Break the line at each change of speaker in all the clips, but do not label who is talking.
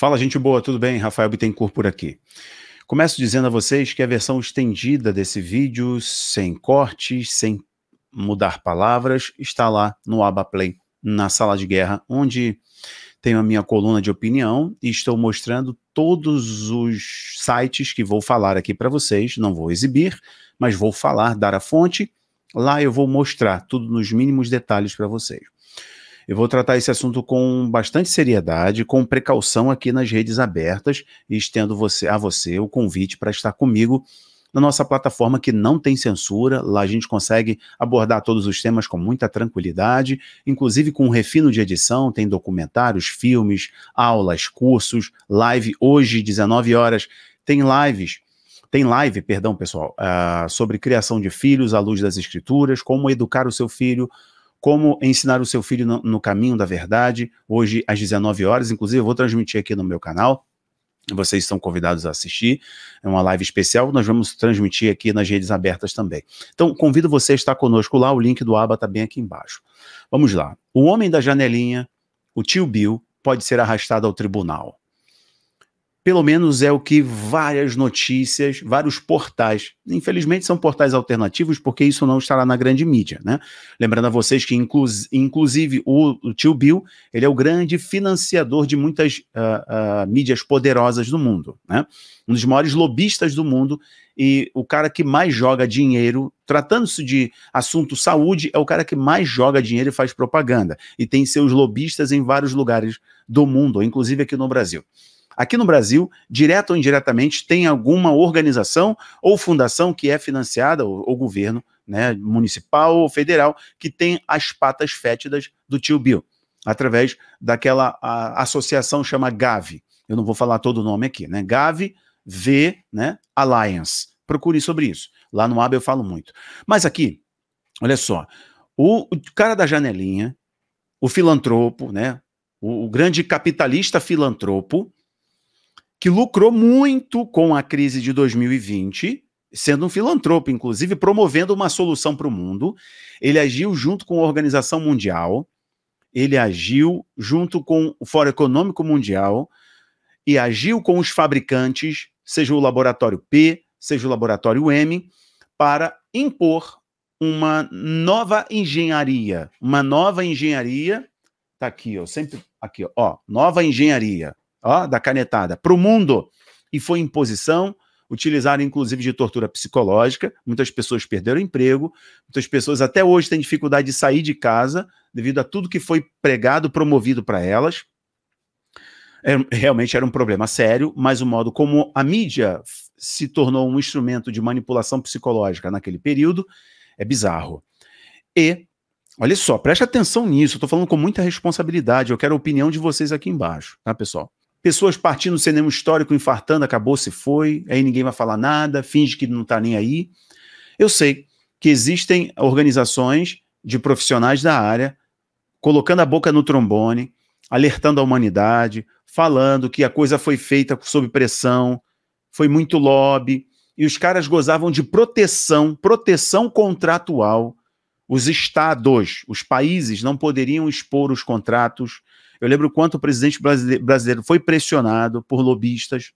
Fala, gente boa, tudo bem? Rafael Bittencourt por aqui. Começo dizendo a vocês que a versão estendida desse vídeo, sem cortes, sem mudar palavras, está lá no Aba Play, na sala de guerra, onde tenho a minha coluna de opinião e estou mostrando todos os sites que vou falar aqui para vocês. Não vou exibir, mas vou falar, dar a fonte. Lá eu vou mostrar tudo nos mínimos detalhes para vocês. Eu vou tratar esse assunto com bastante seriedade, com precaução aqui nas redes abertas e estendo você, a você o convite para estar comigo na nossa plataforma que não tem censura. Lá a gente consegue abordar todos os temas com muita tranquilidade, inclusive com um refino de edição, tem documentários, filmes, aulas, cursos, live hoje, 19 horas, tem lives. Tem live, perdão, pessoal, uh, sobre criação de filhos à luz das escrituras, como educar o seu filho como ensinar o seu filho no, no caminho da verdade, hoje às 19 horas, inclusive eu vou transmitir aqui no meu canal, vocês estão convidados a assistir, é uma live especial, nós vamos transmitir aqui nas redes abertas também. Então, convido você a estar conosco lá, o link do aba está bem aqui embaixo. Vamos lá. O homem da janelinha, o tio Bill, pode ser arrastado ao tribunal. Pelo menos é o que várias notícias, vários portais, infelizmente são portais alternativos, porque isso não estará na grande mídia, né? Lembrando a vocês que, inclusive, o, o, tio Bill, ele é o grande financiador de muitas uh, uh, mídias poderosas do mundo, né? Um dos maiores lobistas do mundo e o cara que mais joga dinheiro, tratando-se de assunto saúde, é o cara que mais joga dinheiro e faz propaganda. E tem seus lobistas em vários lugares do mundo, inclusive aqui no Brasil aqui no Brasil, direto ou indiretamente, tem alguma organização ou fundação que é financiada, ou, ou governo, né, municipal ou federal, que tem as patas fétidas do tio Bill, através daquela a, associação chama GAVI. Eu não vou falar todo o nome aqui, né? GAVI V né, Alliance. Procure sobre isso. Lá no AB eu falo muito. Mas aqui, olha só, o, o cara da janelinha, o filantropo, né? O, o, grande capitalista filantropo, que lucrou muito com a crise de 2020, sendo um filantropo, inclusive promovendo uma solução para o mundo. Ele agiu junto com a Organização Mundial, ele agiu junto com o Fórum Econômico Mundial e agiu com os fabricantes, seja o laboratório P, seja o laboratório M, para impor uma nova engenharia, uma nova engenharia, tá aqui, ó, sempre aqui, ó, nova engenharia ó, da canetada, para o mundo. E foi imposição, utilizaram inclusive de tortura psicológica. Muitas pessoas perderam emprego, muitas pessoas até hoje têm dificuldade de sair de casa devido a tudo que foi pregado, promovido para elas. É, realmente era um problema sério, mas o modo como a mídia se tornou um instrumento de manipulação psicológica naquele período é bizarro. E, olha só, preste atenção nisso, eu falando com muita responsabilidade, eu quero a opinião de vocês aqui embaixo, tá, pessoal? pessoas partindo do cinema histórico, infartando, acabou, se foi, aí ninguém vai falar nada, finge que não está nem aí. Eu sei que existem organizações de profissionais da área colocando a boca no trombone, alertando a humanidade, falando que a coisa foi feita sob pressão, foi muito lobby, e os caras gozavam de proteção, proteção contratual os estados, os países não poderiam expor os contratos. Eu lembro quanto o presidente brasileiro foi pressionado por lobistas,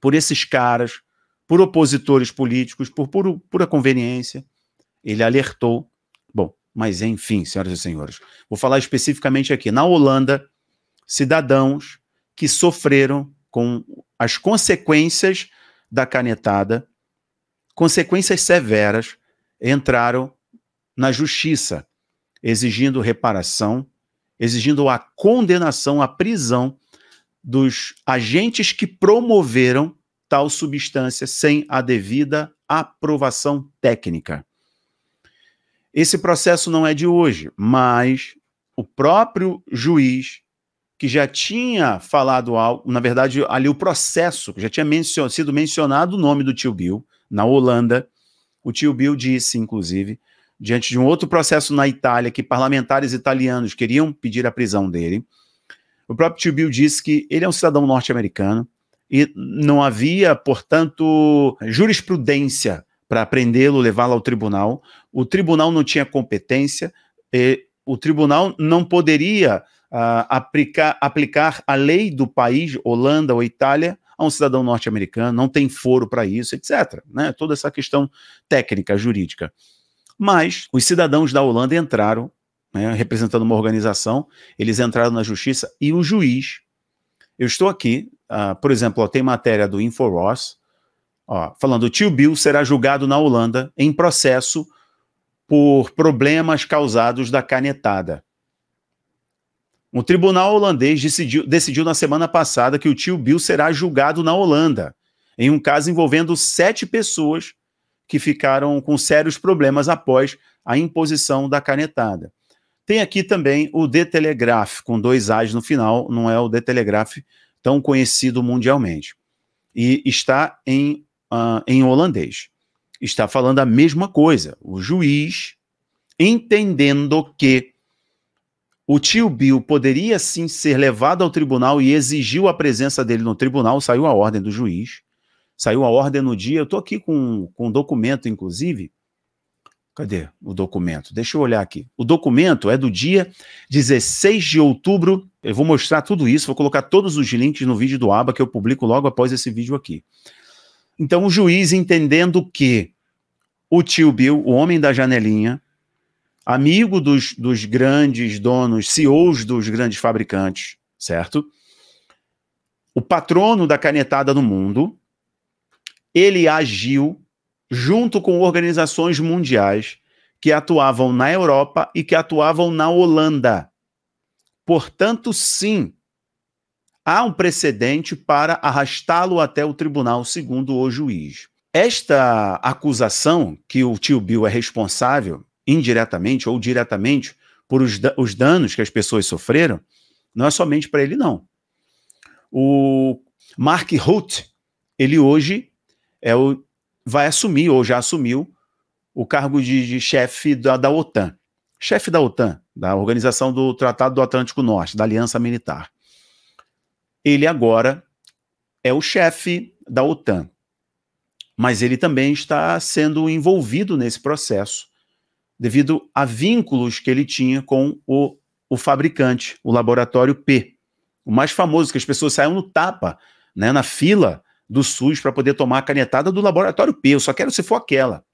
por esses caras, por opositores políticos, por pura, pura conveniência. Ele alertou. Bom, mas enfim, senhoras e senhores, vou falar especificamente aqui. Na Holanda, cidadãos que sofreram com as consequências da canetada, consequências severas, entraram na justiça, exigindo reparação, exigindo a condenação a prisão dos agentes que promoveram tal substância sem a devida aprovação técnica. Esse processo não é de hoje, mas o próprio juiz que já tinha falado algo, na verdade, ali o processo, já tinha sido mencionado o nome do tio Bill na Holanda, o tio Bill disse, inclusive, diante de um outro processo na Itália que parlamentares italianos queriam pedir a prisão dele. O próprio Tio Bill disse que ele é um cidadão norte-americano e não havia, portanto, jurisprudência para prendê-lo, levá-lo ao tribunal. O tribunal não tinha competência, o tribunal não poderia uh, aplicar, aplicar a lei do país, Holanda ou Itália, a um cidadão norte-americano, não tem foro para isso, etc. Né? Toda essa questão técnica, jurídica. Mas os cidadãos da Holanda entraram, né, representando uma organização, eles entraram na justiça e o juiz. Eu estou aqui, uh, por exemplo, ó, tem matéria do InfoRoss, falando: o tio Bill será julgado na Holanda em processo por problemas causados da canetada. Um tribunal holandês decidiu, decidiu na semana passada que o tio Bill será julgado na Holanda, em um caso envolvendo sete pessoas que ficaram com sérios problemas após a imposição da canetada. Tem aqui também o The Telegraph, com dois A's no final, não é o The Telegraph tão conhecido mundialmente. E está em, uh, em holandês. Está falando a mesma coisa. O juiz, entendendo que o tio Bill poderia sim ser levado ao tribunal e exigiu a presença dele no tribunal, saiu a ordem do juiz, Saiu a ordem no dia. Eu estou aqui com, com um documento, inclusive. Cadê o documento? Deixa eu olhar aqui. O documento é do dia 16 de outubro. Eu vou mostrar tudo isso, vou colocar todos os links no vídeo do ABA que eu publico logo após esse vídeo aqui. Então, o juiz entendendo que o tio Bill, o homem da janelinha, amigo dos, dos grandes donos, CEOs dos grandes fabricantes, certo? O patrono da canetada no mundo, ele agiu junto com organizações mundiais que atuavam na Europa e que atuavam na Holanda. Portanto, sim, há um precedente para arrastá-lo até o tribunal, segundo o juiz. Esta acusação, que o tio Bill é responsável, indiretamente ou diretamente, por os, da os danos que as pessoas sofreram, não é somente para ele, não. O Mark Holt, ele hoje é o, vai assumir, ou já assumiu, o cargo de, de chefe da, da OTAN. Chefe da OTAN, da Organização do Tratado do Atlântico Norte, da Aliança Militar. Ele agora é o chefe da OTAN, mas ele também está sendo envolvido nesse processo devido a vínculos que ele tinha com o, o fabricante, o laboratório P, o mais famoso, que as pessoas saíram no tapa, né, na fila do SUS para poder tomar a canetada do laboratório P, eu só quero se for aquela.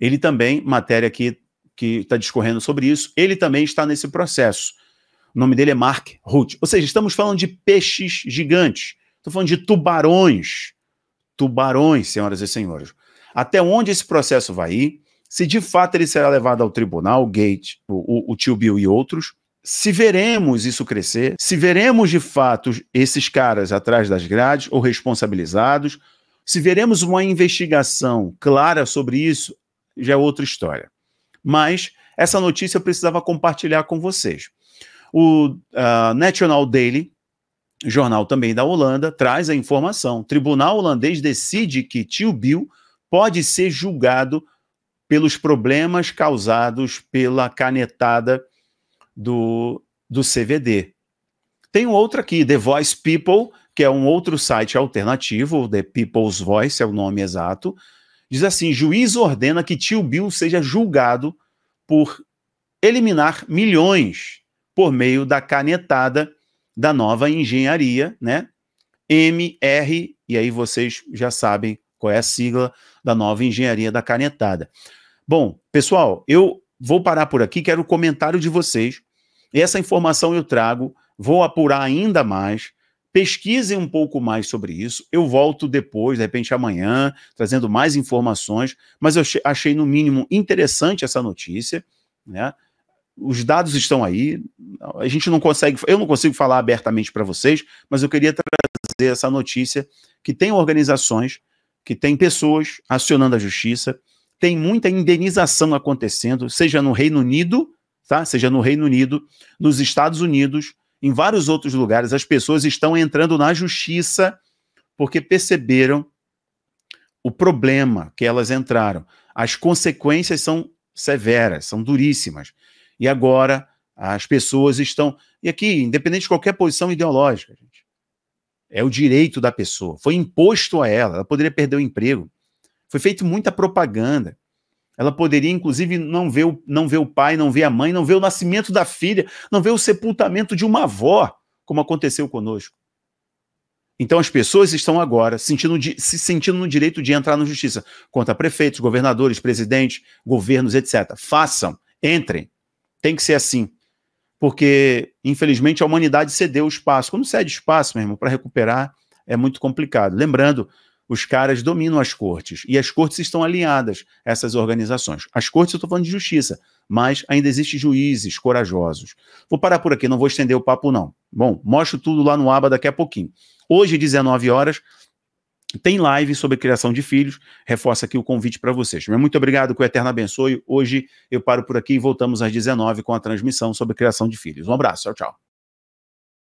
Ele também, matéria aqui que está discorrendo sobre isso, ele também está nesse processo. O nome dele é Mark Ruth. Ou seja, estamos falando de peixes gigantes. Estou falando de tubarões. Tubarões, senhoras e senhores. Até onde esse processo vai ir? Se de fato ele será levado ao tribunal, Gate, o, o, o tio Bill e outros, se veremos isso crescer, se veremos de fato esses caras atrás das grades ou responsabilizados, se veremos uma investigação clara sobre isso, já é outra história. Mas essa notícia eu precisava compartilhar com vocês. O uh, National Daily, jornal também da Holanda, traz a informação. Tribunal holandês decide que Tio Bill pode ser julgado pelos problemas causados pela canetada do, do CVD. Tem outra aqui, The Voice People, que é um outro site alternativo, The People's Voice é o nome exato. Diz assim: juiz ordena que tio Bill seja julgado por eliminar milhões por meio da canetada da nova engenharia, né? MR, e aí vocês já sabem qual é a sigla da nova engenharia da canetada. Bom, pessoal, eu vou parar por aqui, quero o comentário de vocês. Essa informação eu trago, vou apurar ainda mais. Pesquisem um pouco mais sobre isso. Eu volto depois, de repente amanhã, trazendo mais informações. Mas eu achei, no mínimo, interessante essa notícia. Né? Os dados estão aí. A gente não consegue, eu não consigo falar abertamente para vocês, mas eu queria trazer essa notícia que tem organizações, que tem pessoas acionando a justiça tem muita indenização acontecendo, seja no Reino Unido, tá? Seja no Reino Unido, nos Estados Unidos, em vários outros lugares, as pessoas estão entrando na justiça porque perceberam o problema que elas entraram. As consequências são severas, são duríssimas. E agora as pessoas estão. E aqui, independente de qualquer posição ideológica, gente, é o direito da pessoa. Foi imposto a ela, ela poderia perder o emprego, foi feita muita propaganda. Ela poderia, inclusive, não ver, o, não ver o pai, não ver a mãe, não ver o nascimento da filha, não ver o sepultamento de uma avó, como aconteceu conosco. Então as pessoas estão agora sentindo, se sentindo no direito de entrar na justiça contra prefeitos, governadores, presidentes, governos, etc. Façam, entrem. Tem que ser assim. Porque, infelizmente, a humanidade cedeu o espaço. Quando cede espaço, meu irmão, para recuperar, é muito complicado. Lembrando os caras dominam as cortes e as cortes estão alinhadas a essas organizações. As cortes, eu estou falando de justiça, mas ainda existem juízes corajosos. Vou parar por aqui, não vou estender o papo, não. Bom, mostro tudo lá no aba daqui a pouquinho. Hoje, 19 horas, tem live sobre criação de filhos. Reforço aqui o convite para vocês. Muito obrigado, que o Eterno abençoe. Hoje eu paro por aqui e voltamos às 19 com a transmissão sobre criação de filhos. Um abraço, tchau, tchau.